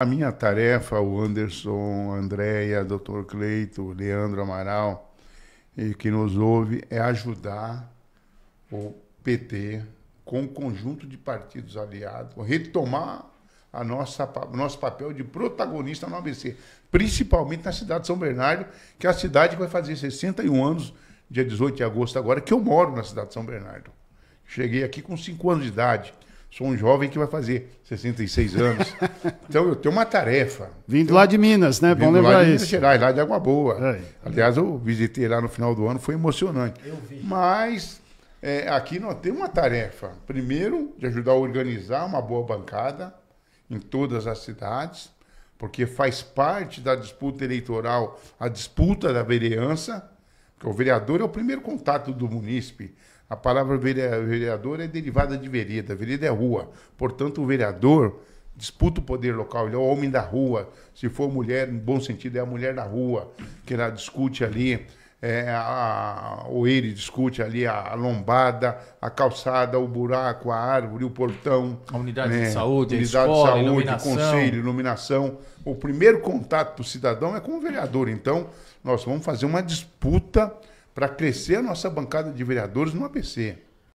A minha tarefa, o Anderson, a Andréia, Dr. Cleito, Leandro Amaral e que nos ouve, é ajudar o PT com o um conjunto de partidos aliados a retomar a nossa nosso papel de protagonista no ABC, principalmente na cidade de São Bernardo, que é a cidade que vai fazer 61 anos, dia 18 de agosto agora, que eu moro na cidade de São Bernardo. Cheguei aqui com 5 anos de idade. Sou um jovem que vai fazer 66 anos. então eu tenho uma tarefa. Vindo lá de Minas, né? Bom lembrar de isso. Minas Gerais, lá de Água Boa. É. Aliás, eu visitei lá no final do ano, foi emocionante. Eu vi. Mas é, aqui nós temos uma tarefa. Primeiro, de ajudar a organizar uma boa bancada em todas as cidades, porque faz parte da disputa eleitoral a disputa da vereança. O vereador é o primeiro contato do munícipe. A palavra vereador é derivada de vereda. Vereda é rua. Portanto, o vereador disputa o poder local. Ele é o homem da rua. Se for mulher, no bom sentido, é a mulher da rua que ela discute ali é, a, o ele discute ali a, a, lombada, a calçada, o buraco, a árvore, o portão. A unidade né? de saúde, unidade a escola, de saúde, iluminação. conselho, iluminação. O primeiro contato do cidadão é com o vereador. Então, nós vamos fazer uma disputa para crescer a nossa bancada de vereadores no ABC.